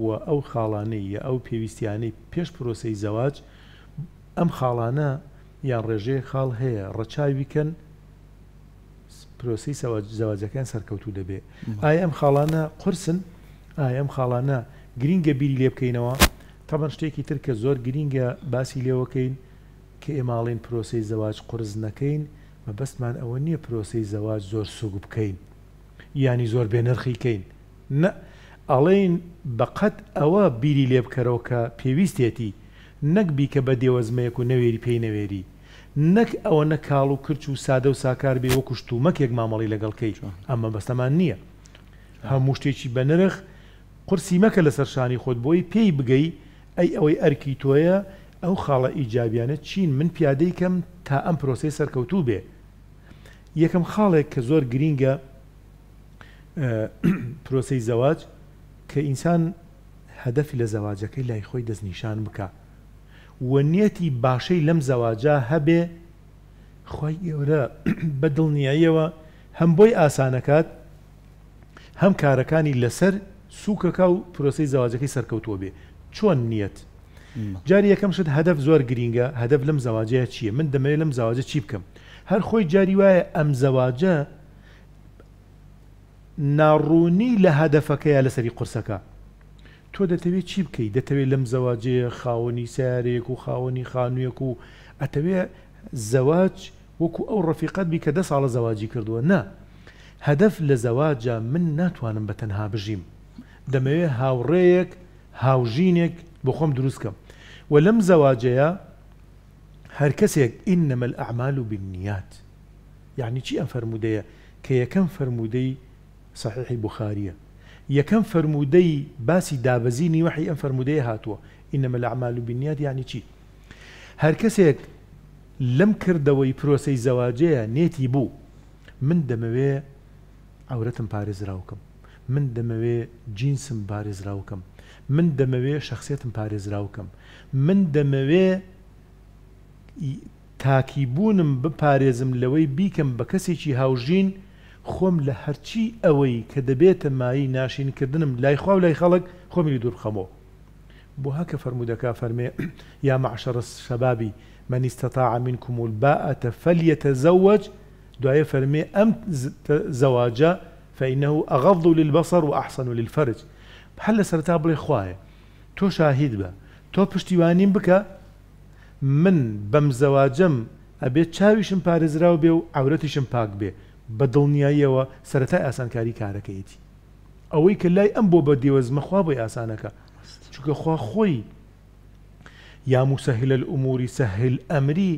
و ئەو خاڵانەی یە ئەو پێویستیانەی پێش پرۆسی زەواج ئەم خاڵانە یان ڕێژێ خاڵ هەیە ڕەچاوی کەن پرۆسی زەواجەکان سەرکەوتو دەبێ ئایا ئەم خاڵانە قرسن ئایا ئەم خاڵانە گرینگە بیری لێ بکەینەوە تەبەن شتێکی تر کە زۆر گرینگە باسی لێوەکەین کە ئێماڵین پرۆسی زەواج قرس نەکەین مە بەستمان ئەوە نییە پرۆسی زەواج زۆر سوگ بکەین ینی زۆر بێنرخیکەین نە ئەڵێن بەقەت ئەوە بیری لێ بکەرەوە کە پێویستێتی نەک بیکە بە دێوەزمەیەک و نەوێری پێی نەوێری نەک ئەوە نە کاڵ و کرچ و سادە و ساکار بێ وە کوشت و مەکێک مامەڵی لەگەڵکەی ئەمە بەستەمان نییە هەموو شتێکی بە نرخ قرسی مەکە لەسەر شانی خۆت بۆی پێی بگەی ئەی ئەوەی ئەرکی تۆیە ئەو خاڵە ئیجابیانە چین من پیادەی کەم تا ئەم پرۆسی سەرکەوتوو بێ یەکەم خاڵێک کە زۆر گرینگە پرۆسی زەواج کە ئینسان هەدەفی لە زەواجەکەی لای خۆی دەستنیشان بکە و نیەتی باشەی لەم زەواجە هەبێ خی ئێورە بە دڵنیاییەوە هەم بۆی ئاسانەکات هەم کارەکانی لەسەر سووکەکە و پرۆسی زەواجەکەی سەرکەوتوە بێ چۆن نیەت جاری یەکەم شت هەدف زۆر گرینگە هەدف لەم زەواجەیە چییە من دەمەوێت لەم زەواجە چی بکەم هەر خۆی جاری وایە ئەم زەواجە ناڕوونی لە هەدەفەکەیە لەسەری قورسەکە تۆ دەتەوێت چی بکەیت دەتەوێت لەم زەواجێ خاوەنی سیارێک و خاوەنی خانوویەک و ئەتەوێ زەواج وەکو ئەو ڕفیقەت بی کە دە ساڵە زەواجی کردووە نه هەدەف لە زەواجە من ناتوانم بە تەنها بژیم دەمەوێت هاوڕەیەک هاوژینێک بۆ خۆم دروستکەم و لەم زەواجەیە هەر کەسێک ئین نەمەل ئەعمال و بینیات یعنی چی ئەم فەرمودەیە کە یەکەم فەرمودەی صحیحی بخاریە یەکەم فرموودەی باسی دابەزینی وحی ئەم فرموودەیە هاتووە ئینەمە لە عمال و بنیاد یانی چی هەر کەسێک لەم کردەوەی پرۆسی زەواجەیە نێتی بوو من دەمەوێ ئەورەتم پارێزراوکەم من دەمەوێ جینسم پارێزراوکەم من دەمەوێ شخصێتم پارێزراوکەم من دەمەوێ تاکیبوونم بپارێزم لەوەی بیکەم بە کەسێکی هاوژین خۆم لە هەرچی ئەوەی کە دەبێتە مایی کردنم لای خوا و لای خەڵک خۆمی دوور خەمەوە بۆ هەکە فرەرمودەکە فەرمێ یا معشەرە شەبابی من استطاع منكم الباءة فليتزوج دعاية فرمي أم زواجا فإنه أغض للبصر وأحسن للفرج بحل سرتا بلي خوايا تو شاهد با تو پشتیوانیم بکە من بەم زەواجەم ئەبێت چاویشم پارێزراو بێ و ئاورەتیشم پاک بێ بە دڵنیاییەوە سەتای ئاسانکاری کارەکەیەتی ئەوەی کە لای ئەم بۆ بە دێوەزمەخوا بۆی ئاسانەکە چونکە خوا خۆی یا موسەهل لە ئوموری سەهل ئەمری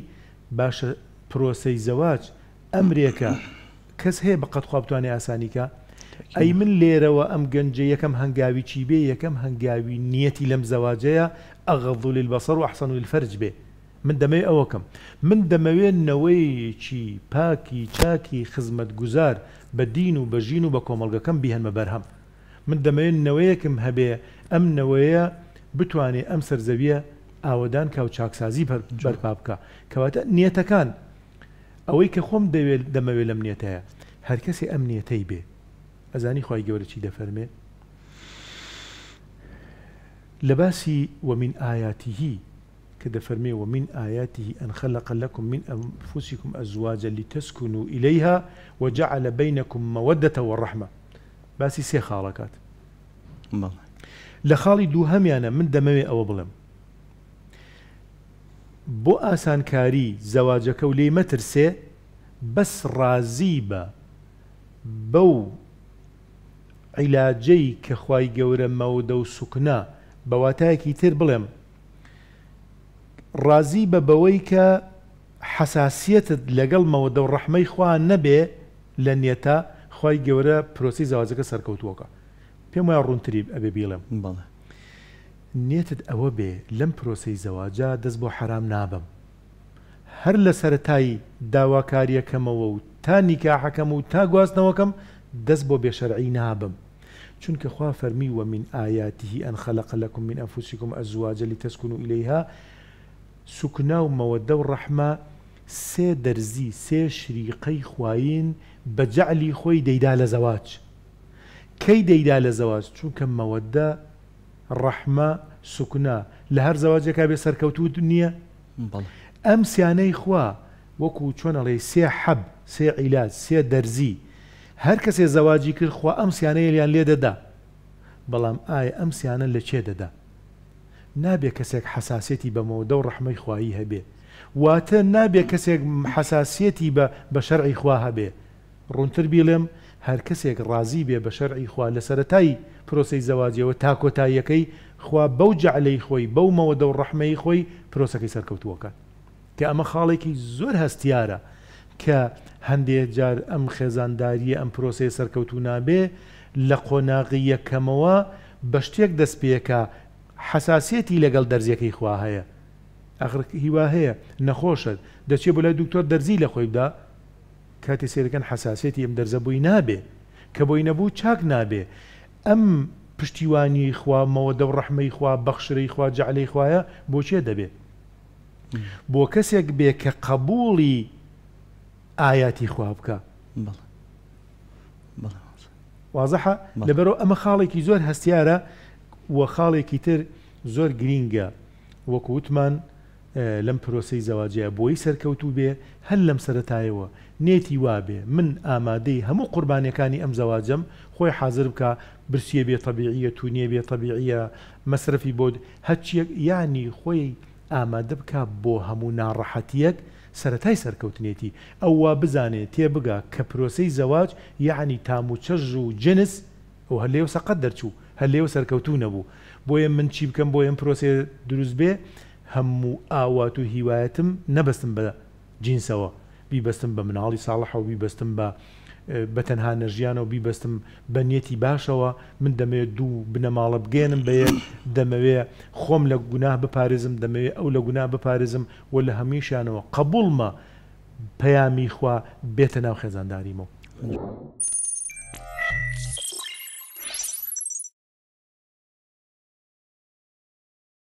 باشە پرۆسەی زەواج ئەمرێکە کەس هەیە بە قەت خوابتوانێ ئاسانیکە ئەی من لێرەوە ئەم گەنجە یەکەم هەنگاوی چی بێ یەکەم هەنگاوی نیەتی لەم زەواجەیە ئەغەڵ للبەسەر و ئەحسن و الفەرج بێ من دەمەوێ ئەوەکەم من دەمەوێنەوەیکی پاکی چاکی خزمەت گوزار بە دین و بەژین و بە کۆمەلگەکەم بیهەنمە بەرهەم من دەمەوێنەوەیەکم هەبێ ئەم نەوەیە بتوانێ ئەم سەرزەویە ئاوەدان کاو چاکسازی بەرپا بکە کەواتە نیەتەکان ئەوەی کە خۆم دەوێت دەمەوێت لەم نیەتەیە هەر کەسی ئەم نیەتەی بێ ئەزانی خی گەورە چی دەفەرمێ لە باسی وەمین ئاياتیهی کە دەفەرمێەوە من ئاياتی ئەن خەلق لەکم من ئەمفوسیکم ئەزواجە لی تەسکون و ئیلەیها وەجعلە بینەکم مەوەدەتەوە ڕەحمە باسی سێ خاڵەکات لە خاڵی دوو هەمیانە من دەمەوێ ئەوە بڵم بۆ ئاسانکاری زەواجەکە و لێ مەترسێ بەس ڕازی بە بەو عیلاجەی کەخوای گەورەمەودە و سوکنا بەواتایەکی تر بڵێم ڕازی بە بەوەی کە حساسیتت لەگەڵ مەوە دە ڕەحمەی خوا نەبێ لە نێتە خی گەورە پرۆسی زاوازەکە سەرکەوتووەکە پێم وایە ڕوونتری ئەبێ بیڵم بڵێ نێتت ئەوە بێ لەم پرۆسی زەواجا دەست بۆ حرام نابم هەر لە سەتایی داواکاریەکەمەوە و تا نیکاحەکەم و تا گواستنەوەکەم دەست بۆ بێشەرعی نابم چونکە خوا فەرمی وە من ئاياتی ئەن خەلق لەکم من ئەفوسیکم ئەزواجە لی تەسکون و ئیلەیها سوکناو مەوەدە و ڕەحمە سێ دەرزی سێ شریقەی خوین بە جعلی خۆی دەیدا لە زەواج کەی دەیدا لە زەواج چونکە مەوەدە ڕەحمە سوکنا لە هەر زەواجەکە بێ سەرکەوتوت نییە ئەم سیانەی خوا وەکو چۆنەڵێ سێ حەب سێ عیلات سێ دەرزی هەر کەسێ زەواجی کرد خوا ئەم سیانەیە لیان لێ دەدا بەڵام ئایا ئەم سیانە لە چێ دەدا نابێ کەسێک حساسەتی بەمەوەدە و ڕحمەی خواایی هەبێ واتە نابێ کەسێک حساسەتی بە بە شەرعی خوا هەبێ ڕونتر بیڵێم هەر کەسێک ڕازی بێ بە شەرعی خوا لە سەتایی پرۆسی زەواجیەوە تا کۆتاییەکەی خوا بەو جعلەی خۆی بەو مەوەدە و ڕحمەی خۆی پرۆسەکەی سەرکەوتووەکە کە ئەمە خاڵێکی زۆر هەستیارە کە هەندێک جار ئەم خێزانداریە ئەم پرۆسی سەرکەوتو نابێ لە قۆناغی یەکەمەوە بە شتێک دەست پێەکە حساسەتی لەگەڵ دەرزیەکەی خوا هەیە ئەخر هیوا هەیە نەخۆشت دەچێت بۆ لای دکتۆر دەرزی لە خۆیدا کاتی سێەکەن حساسەتی ئەم دەرزە بووی نابێ کە بۆی نەبوو چاک نابێ ئەم پشتیوانی خوا مەوە دە ڕەحمەی خوا بەخشرەی خوا جعلەی خوایە بۆچێ دەبێت بۆ کەسێک بێ کە قبولی ئاياتی خوا بکە وازحە لەبەرەوە ئەمە خاڵێکی زۆر هەستیارە وە خاڵێکی تر زۆر گرینگە وەکووتمان لەم پرۆسی زەواجەیە بۆی سەرکەوتو بێ هەل لەم سەتایەوە نێتی وابێ من ئامادەی هەموو قوربانەکانی ئەم زەواجەم خۆی حاضر بکە برسیە بێ تەبیعیە تو نیە بێ تەبیعیە مەصرفی بۆ هەچیەک ینی خۆی ئامادە بکە بۆ هەموو ناڕەحەتیەک سەتای سەرکەوتنێتی ئەووا بزانێت تێبگا کە پرۆسی زەواج یعنی تام و چەژ و جنس و هەلێو سەقەت دەرچوو هە لێو سەرکەوتو نەبوو بۆیە من چی بکەم بۆ ئەم پرۆسێ دروست بێ هەموو ئاوات و هیوایەتم نەبستم بە جینسەوە بیبستم بە مناڵی ساڵحە و بیبستم بە بە تەنها نەژیانەوە بیبستم بە نیەتی باشەوە من دەمەوێت دوو بنەماڵە بگێنم بەیە دەمەوێت خۆم لە گوناه بپارێزم دەمەوێت ئەو لە گونا بپارێزم و لە هەمیشانەوە قبولمە پەیامی خوا بێتە ناو خێزانداریمەوە.